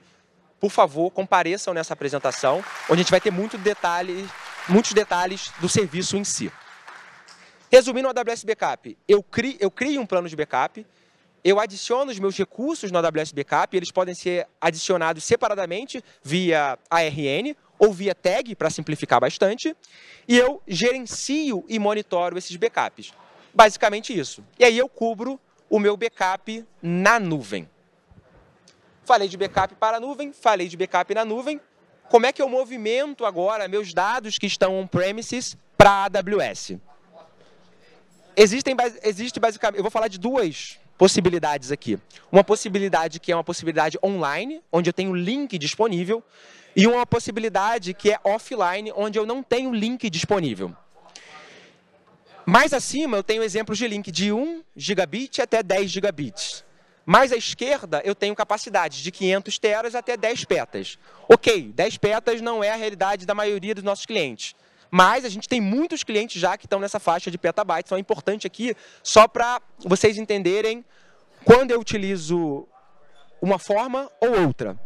por favor, compareçam nessa apresentação, onde a gente vai ter muito detalhe, muitos detalhes do serviço em si. Resumindo o AWS Backup, eu crio, eu crio um plano de backup, eu adiciono os meus recursos no AWS Backup, eles podem ser adicionados separadamente via ARN ou via tag, para simplificar bastante, e eu gerencio e monitoro esses backups. Basicamente isso. E aí eu cubro o meu backup na nuvem. Falei de backup para a nuvem, falei de backup na nuvem. Como é que eu movimento agora meus dados que estão on-premises para a AWS? Existem, existe basicamente, eu vou falar de duas possibilidades aqui. Uma possibilidade que é uma possibilidade online, onde eu tenho link disponível, e uma possibilidade que é offline, onde eu não tenho link disponível. Mais acima, eu tenho exemplos de link de 1 gigabit até 10 gigabits. Mais à esquerda, eu tenho capacidades de 500 teras até 10 petas. Ok, 10 petas não é a realidade da maioria dos nossos clientes mas a gente tem muitos clientes já que estão nessa faixa de petabytes, então é importante aqui só para vocês entenderem quando eu utilizo uma forma ou outra.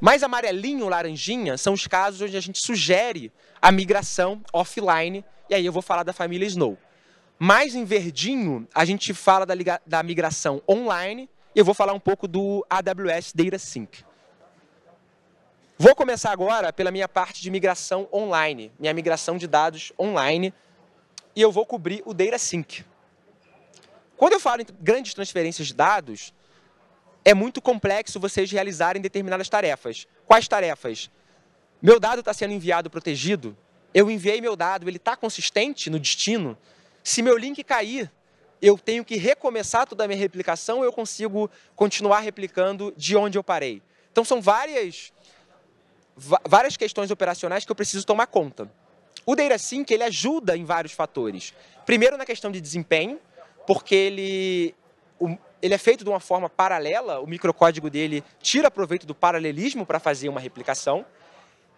Mais amarelinho, laranjinha, são os casos onde a gente sugere a migração offline, e aí eu vou falar da família Snow. Mais em verdinho, a gente fala da, da migração online, e eu vou falar um pouco do AWS Data Sync. Vou começar agora pela minha parte de migração online, minha migração de dados online, e eu vou cobrir o Data Sync. Quando eu falo em grandes transferências de dados, é muito complexo vocês realizarem determinadas tarefas. Quais tarefas? Meu dado está sendo enviado protegido? Eu enviei meu dado, ele está consistente no destino? Se meu link cair, eu tenho que recomeçar toda a minha replicação ou eu consigo continuar replicando de onde eu parei? Então, são várias várias questões operacionais que eu preciso tomar conta. O DataSync ele ajuda em vários fatores. Primeiro na questão de desempenho, porque ele, ele é feito de uma forma paralela, o microcódigo dele tira proveito do paralelismo para fazer uma replicação.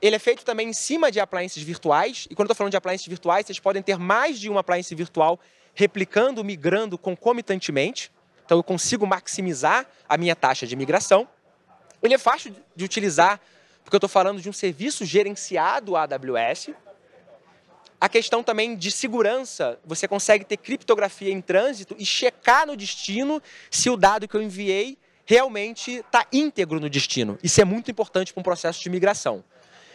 Ele é feito também em cima de appliances virtuais, e quando eu estou falando de appliances virtuais, vocês podem ter mais de uma appliance virtual replicando, migrando concomitantemente. Então eu consigo maximizar a minha taxa de migração. Ele é fácil de utilizar porque eu estou falando de um serviço gerenciado AWS. A questão também de segurança, você consegue ter criptografia em trânsito e checar no destino se o dado que eu enviei realmente está íntegro no destino. Isso é muito importante para um processo de migração.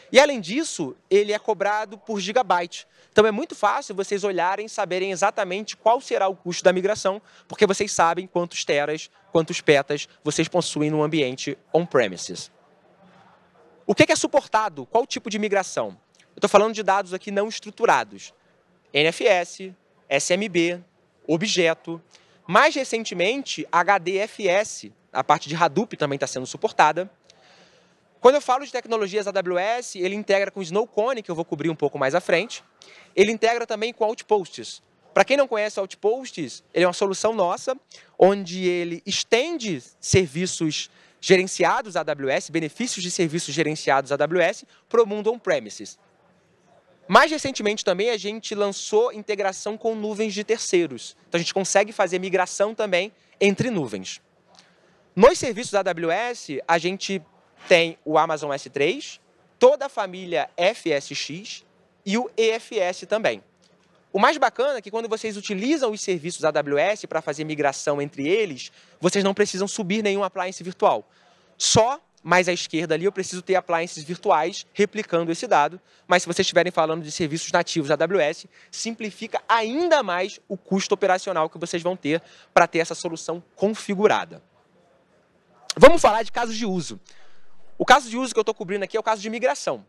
E além disso, ele é cobrado por gigabyte. Então é muito fácil vocês olharem, e saberem exatamente qual será o custo da migração, porque vocês sabem quantos teras, quantos petas vocês possuem no ambiente on-premises. O que é suportado? Qual tipo de migração? Eu estou falando de dados aqui não estruturados. NFS, SMB, objeto. Mais recentemente, HDFS, a parte de Hadoop também está sendo suportada. Quando eu falo de tecnologias AWS, ele integra com Snowcone, que eu vou cobrir um pouco mais à frente. Ele integra também com Outposts. Para quem não conhece o Outposts, ele é uma solução nossa, onde ele estende serviços gerenciados AWS, benefícios de serviços gerenciados AWS para o mundo on-premises. Mais recentemente também a gente lançou integração com nuvens de terceiros. Então a gente consegue fazer migração também entre nuvens. Nos serviços AWS, a gente tem o Amazon S3, toda a família FSX e o EFS também. O mais bacana é que quando vocês utilizam os serviços AWS para fazer migração entre eles, vocês não precisam subir nenhum appliance virtual. Só mais à esquerda ali eu preciso ter appliances virtuais replicando esse dado, mas se vocês estiverem falando de serviços nativos AWS, simplifica ainda mais o custo operacional que vocês vão ter para ter essa solução configurada. Vamos falar de casos de uso. O caso de uso que eu estou cobrindo aqui é o caso de migração,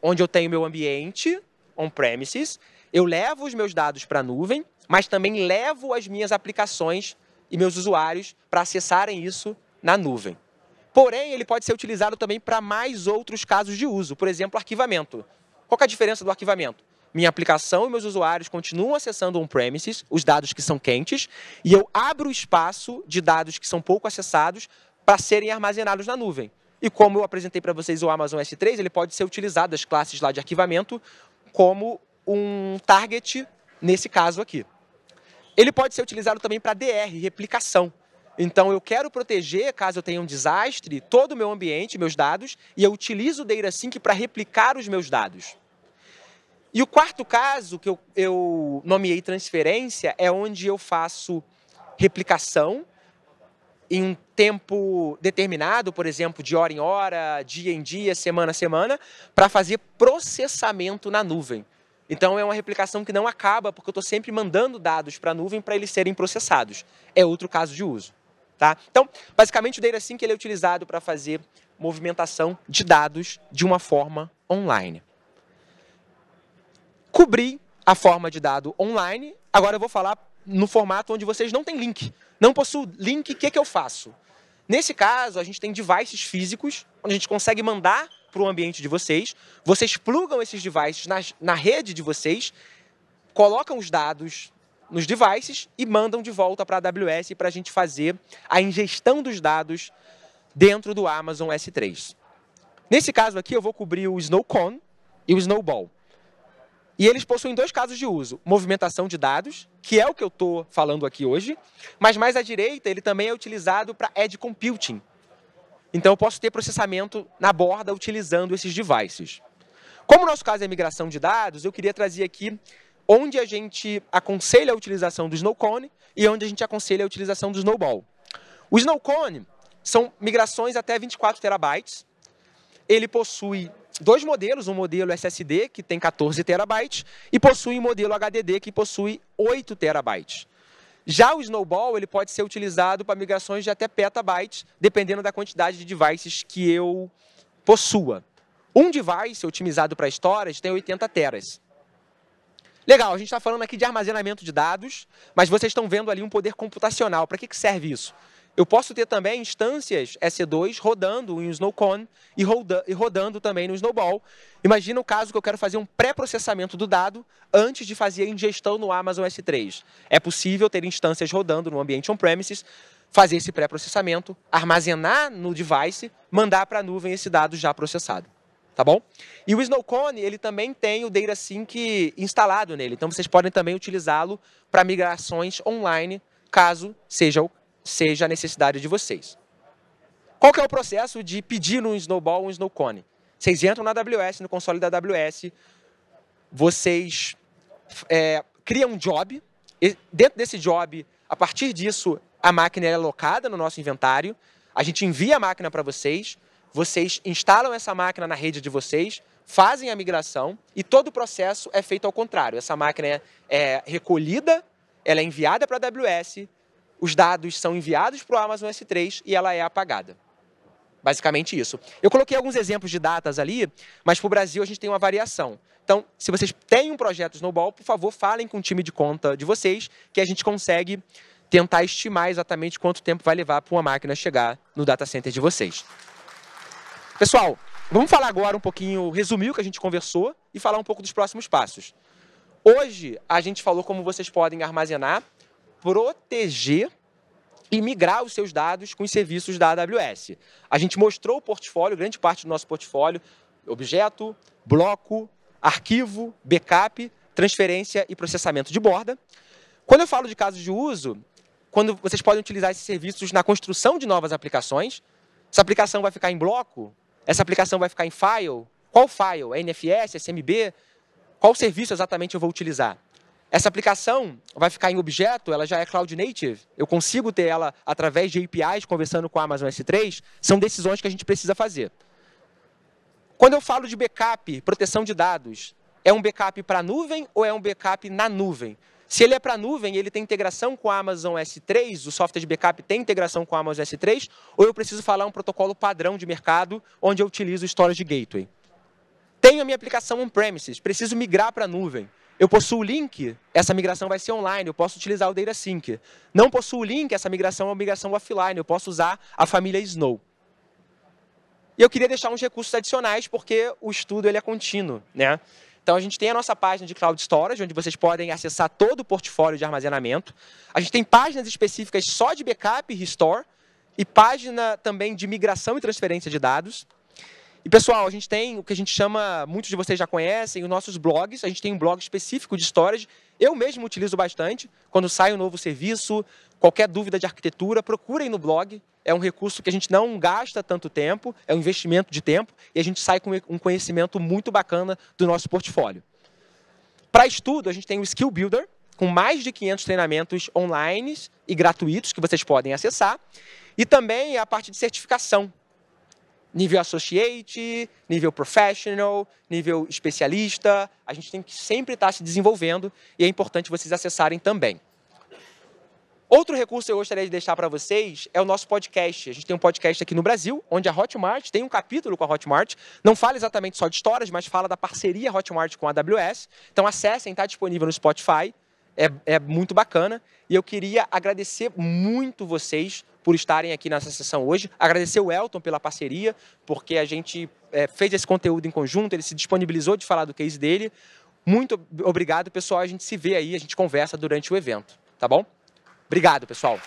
onde eu tenho meu ambiente on-premises eu levo os meus dados para a nuvem, mas também levo as minhas aplicações e meus usuários para acessarem isso na nuvem. Porém, ele pode ser utilizado também para mais outros casos de uso, por exemplo, arquivamento. Qual é a diferença do arquivamento? Minha aplicação e meus usuários continuam acessando on-premises, os dados que são quentes, e eu abro espaço de dados que são pouco acessados para serem armazenados na nuvem. E como eu apresentei para vocês o Amazon S3, ele pode ser utilizado, as classes lá de arquivamento, como um target nesse caso aqui. Ele pode ser utilizado também para DR, replicação. Então, eu quero proteger, caso eu tenha um desastre, todo o meu ambiente, meus dados, e eu utilizo o DataSync para replicar os meus dados. E o quarto caso, que eu, eu nomeei transferência, é onde eu faço replicação em um tempo determinado, por exemplo, de hora em hora, dia em dia, semana a semana, para fazer processamento na nuvem. Então é uma replicação que não acaba, porque eu estou sempre mandando dados para a nuvem para eles serem processados. É outro caso de uso. Tá? Então, basicamente, o Data ele é utilizado para fazer movimentação de dados de uma forma online. Cobri a forma de dado online, agora eu vou falar no formato onde vocês não têm link. Não possuo link, o que, que eu faço? Nesse caso, a gente tem devices físicos, onde a gente consegue mandar para o ambiente de vocês, vocês plugam esses devices nas, na rede de vocês, colocam os dados nos devices e mandam de volta para a AWS para a gente fazer a ingestão dos dados dentro do Amazon S3. Nesse caso aqui, eu vou cobrir o Snowcone e o Snowball. E eles possuem dois casos de uso: movimentação de dados, que é o que eu estou falando aqui hoje, mas mais à direita ele também é utilizado para edge computing, então, eu posso ter processamento na borda utilizando esses devices. Como o nosso caso é migração de dados, eu queria trazer aqui onde a gente aconselha a utilização do Snowcone e onde a gente aconselha a utilização do Snowball. O Snowcone são migrações até 24 terabytes. Ele possui dois modelos, um modelo SSD, que tem 14 terabytes, e possui um modelo HDD, que possui 8 terabytes. Já o Snowball ele pode ser utilizado para migrações de até petabytes, dependendo da quantidade de devices que eu possua. Um device otimizado para storage tem 80 teras. Legal, a gente está falando aqui de armazenamento de dados, mas vocês estão vendo ali um poder computacional. Para que, que serve isso? Eu posso ter também instâncias s 2 rodando em snowcone e, roda, e rodando também no snowball. Imagina o caso que eu quero fazer um pré-processamento do dado antes de fazer a ingestão no Amazon S3. É possível ter instâncias rodando no ambiente on-premises, fazer esse pré-processamento, armazenar no device, mandar para a nuvem esse dado já processado tá bom? E o Snowcone, ele também tem o DataSync instalado nele, então vocês podem também utilizá-lo para migrações online, caso seja o seja a necessidade de vocês. Qual que é o processo de pedir um snowball, um snowcone? Vocês entram na AWS, no console da AWS, vocês é, criam um job, dentro desse job, a partir disso, a máquina é alocada no nosso inventário, a gente envia a máquina para vocês, vocês instalam essa máquina na rede de vocês, fazem a migração e todo o processo é feito ao contrário. Essa máquina é, é recolhida, ela é enviada para a AWS, os dados são enviados para o Amazon S3 e ela é apagada. Basicamente isso. Eu coloquei alguns exemplos de datas ali, mas para o Brasil a gente tem uma variação. Então, se vocês têm um projeto Snowball, por favor, falem com o time de conta de vocês, que a gente consegue tentar estimar exatamente quanto tempo vai levar para uma máquina chegar no data center de vocês. Pessoal, vamos falar agora um pouquinho, resumir o que a gente conversou e falar um pouco dos próximos passos. Hoje, a gente falou como vocês podem armazenar proteger e migrar os seus dados com os serviços da AWS. A gente mostrou o portfólio, grande parte do nosso portfólio, objeto, bloco, arquivo, backup, transferência e processamento de borda. Quando eu falo de casos de uso, quando vocês podem utilizar esses serviços na construção de novas aplicações, essa aplicação vai ficar em bloco? Essa aplicação vai ficar em file? Qual file? É NFS, é SMB? Qual serviço exatamente eu vou utilizar? Essa aplicação vai ficar em objeto, ela já é cloud native, eu consigo ter ela através de APIs conversando com a Amazon S3, são decisões que a gente precisa fazer. Quando eu falo de backup, proteção de dados, é um backup para nuvem ou é um backup na nuvem? Se ele é para nuvem, ele tem integração com a Amazon S3, o software de backup tem integração com a Amazon S3, ou eu preciso falar um protocolo padrão de mercado onde eu utilizo o Storage Gateway? Tenho a minha aplicação on-premises, preciso migrar para a nuvem eu possuo o link, essa migração vai ser online, eu posso utilizar o Data Sync. Não possuo o link, essa migração é uma migração offline, eu posso usar a família Snow. E eu queria deixar uns recursos adicionais, porque o estudo ele é contínuo. Né? Então, a gente tem a nossa página de Cloud Storage, onde vocês podem acessar todo o portfólio de armazenamento. A gente tem páginas específicas só de backup e restore, e página também de migração e transferência de dados. E pessoal, a gente tem o que a gente chama, muitos de vocês já conhecem, os nossos blogs. A gente tem um blog específico de storage. Eu mesmo utilizo bastante. Quando sai um novo serviço, qualquer dúvida de arquitetura, procurem no blog. É um recurso que a gente não gasta tanto tempo, é um investimento de tempo e a gente sai com um conhecimento muito bacana do nosso portfólio. Para estudo, a gente tem o Skill Builder, com mais de 500 treinamentos online e gratuitos que vocês podem acessar. E também a parte de certificação nível associate, nível professional, nível especialista. A gente tem que sempre estar tá se desenvolvendo e é importante vocês acessarem também. Outro recurso que eu gostaria de deixar para vocês é o nosso podcast. A gente tem um podcast aqui no Brasil, onde a Hotmart tem um capítulo com a Hotmart. Não fala exatamente só de histórias, mas fala da parceria Hotmart com a AWS. Então acessem, está disponível no Spotify. É, é muito bacana. E eu queria agradecer muito vocês por estarem aqui nessa sessão hoje. Agradecer o Elton pela parceria, porque a gente é, fez esse conteúdo em conjunto, ele se disponibilizou de falar do case dele. Muito obrigado, pessoal. A gente se vê aí, a gente conversa durante o evento, tá bom? Obrigado, pessoal.